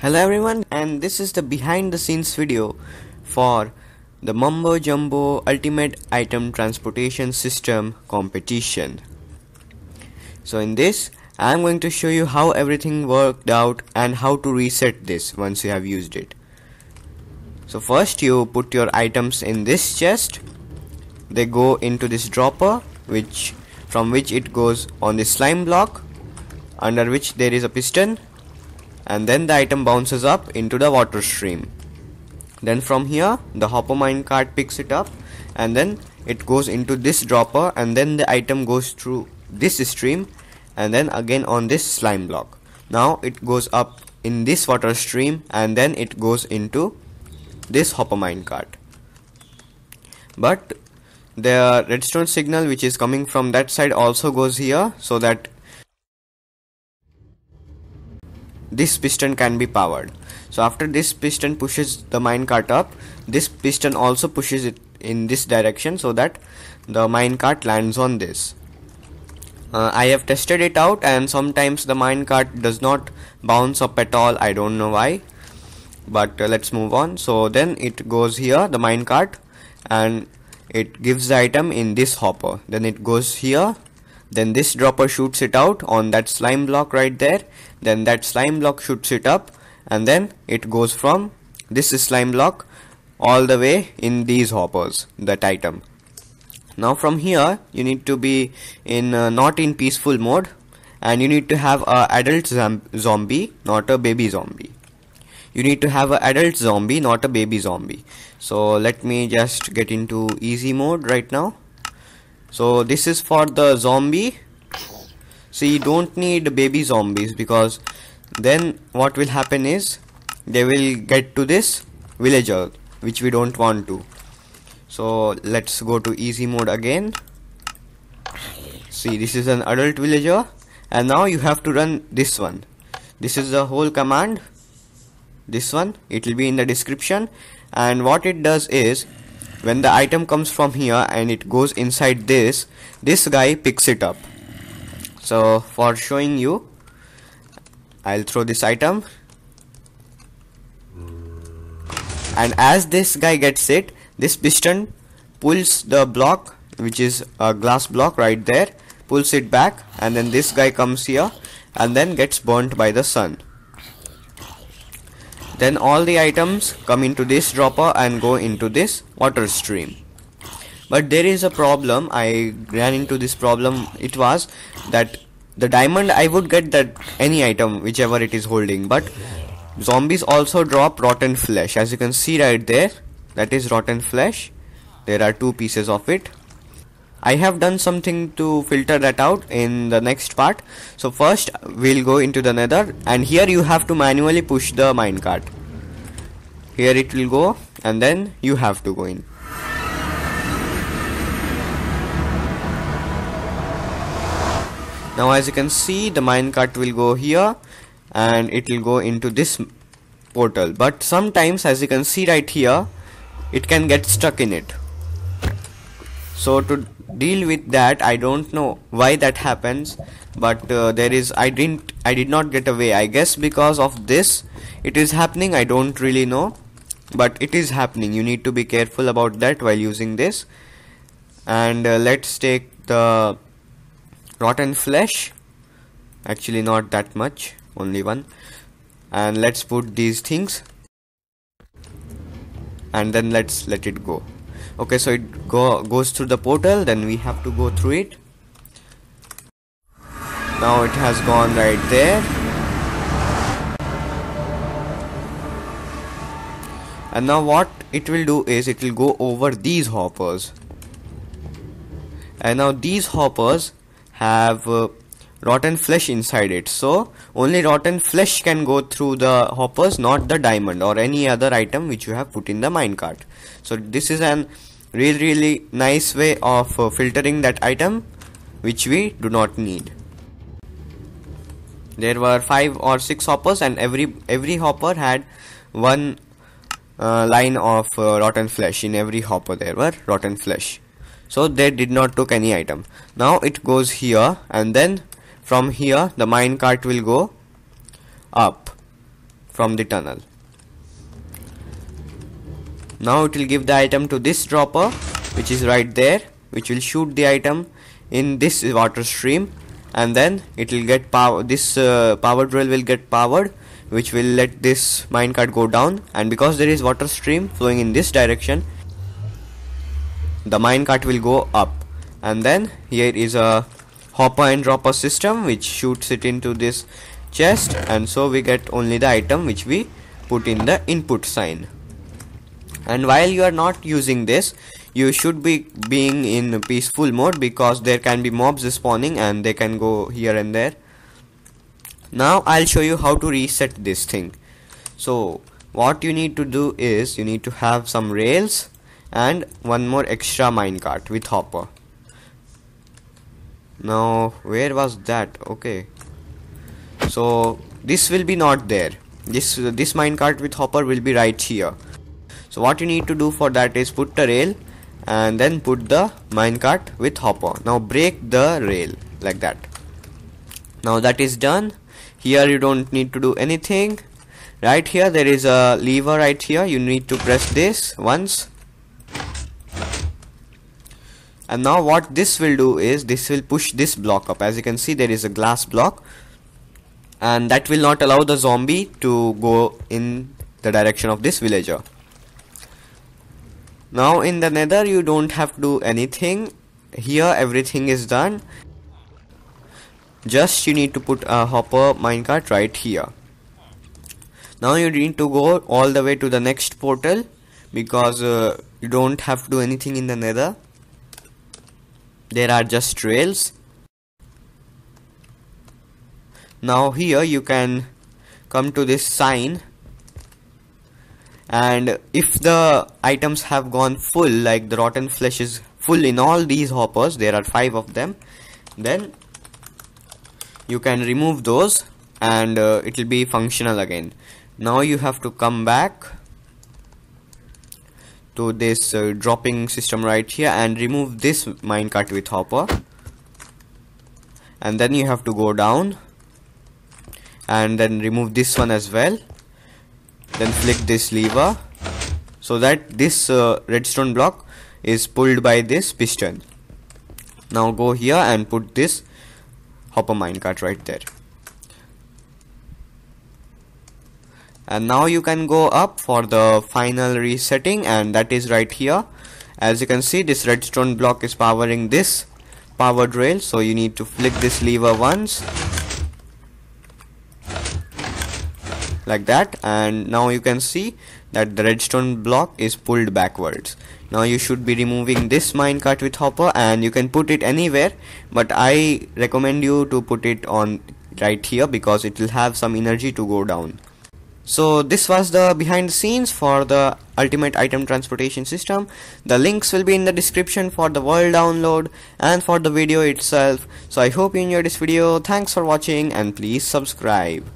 Hello everyone and this is the behind the scenes video for the Mumbo Jumbo Ultimate Item Transportation System competition. So in this I'm going to show you how everything worked out and how to reset this once you have used it. So first you put your items in this chest. They go into this dropper which from which it goes on the slime block under which there is a piston and then the item bounces up into the water stream then from here the hopper minecart picks it up and then it goes into this dropper and then the item goes through this stream and then again on this slime block now it goes up in this water stream and then it goes into this hopper minecart but the redstone signal which is coming from that side also goes here so that this piston can be powered so after this piston pushes the minecart up this piston also pushes it in this direction so that the minecart lands on this uh, I have tested it out and sometimes the minecart does not bounce up at all I don't know why but uh, let's move on so then it goes here the minecart and it gives the item in this hopper then it goes here then this dropper shoots it out on that slime block right there then that slime block shoots it up and then it goes from this slime block all the way in these hoppers that item now from here you need to be in uh, not in peaceful mode and you need to have a adult zombie not a baby zombie you need to have an adult zombie not a baby zombie so let me just get into easy mode right now so this is for the zombie so you don't need baby zombies because then what will happen is they will get to this villager which we don't want to so let's go to easy mode again see this is an adult villager and now you have to run this one this is the whole command this one it will be in the description and what it does is when the item comes from here and it goes inside this this guy picks it up so for showing you I'll throw this item and as this guy gets it this piston pulls the block which is a glass block right there pulls it back and then this guy comes here and then gets burnt by the sun then all the items come into this dropper and go into this water stream but there is a problem I ran into this problem it was that the diamond I would get that any item whichever it is holding but zombies also drop rotten flesh as you can see right there that is rotten flesh there are two pieces of it I have done something to filter that out in the next part so first we'll go into the nether and here you have to manually push the minecart here it will go and then you have to go in now as you can see the minecart will go here and it will go into this portal but sometimes as you can see right here it can get stuck in it so to deal with that i don't know why that happens but uh, there is i didn't i did not get away i guess because of this it is happening i don't really know but it is happening you need to be careful about that while using this and uh, let's take the rotten flesh actually not that much only one and let's put these things and then let's let it go okay so it go goes through the portal then we have to go through it now it has gone right there and now what it will do is it will go over these hoppers and now these hoppers have uh, rotten flesh inside it so only rotten flesh can go through the hoppers not the diamond or any other item which you have put in the minecart so this is an really really nice way of uh, filtering that item which we do not need there were five or six hoppers and every every hopper had one uh, line of uh, rotten flesh in every hopper there were rotten flesh so they did not took any item now it goes here and then from here the minecart will go up from the tunnel now it will give the item to this dropper which is right there which will shoot the item in this water stream and then it will get power this uh, power drill will get powered which will let this minecart go down and because there is water stream flowing in this direction the minecart will go up and then here is a hopper and dropper system which shoots it into this chest and so we get only the item which we put in the input sign and while you are not using this you should be being in peaceful mode because there can be mobs spawning and they can go here and there now I'll show you how to reset this thing so what you need to do is you need to have some rails and one more extra minecart with hopper now where was that okay so this will be not there this this minecart with hopper will be right here so what you need to do for that is put the rail and then put the minecart with hopper now break the rail like that now that is done here you don't need to do anything right here there is a lever right here you need to press this once and now what this will do is this will push this block up as you can see there is a glass block and that will not allow the zombie to go in the direction of this villager now in the nether you don't have to do anything here everything is done just you need to put a hopper minecart right here now you need to go all the way to the next portal because uh, you don't have to do anything in the nether there are just trails now here you can come to this sign and if the items have gone full like the rotten flesh is full in all these hoppers there are five of them then you can remove those and uh, it will be functional again now you have to come back to this uh, dropping system right here and remove this minecart with hopper and then you have to go down and then remove this one as well then flick this lever so that this uh, redstone block is pulled by this piston now go here and put this hopper minecart right there and now you can go up for the final resetting and that is right here as you can see this redstone block is powering this power drill. so you need to flick this lever once like that and now you can see that the redstone block is pulled backwards now you should be removing this minecart with hopper and you can put it anywhere but I recommend you to put it on right here because it will have some energy to go down so this was the behind the scenes for the ultimate item transportation system. The links will be in the description for the world download and for the video itself. So I hope you enjoyed this video. Thanks for watching and please subscribe.